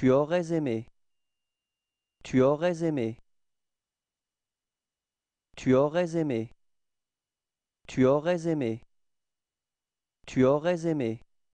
Tu aurais aimé. Tu aurais aimé. Tu aurais aimé. Tu aurais aimé. Tu aurais aimé.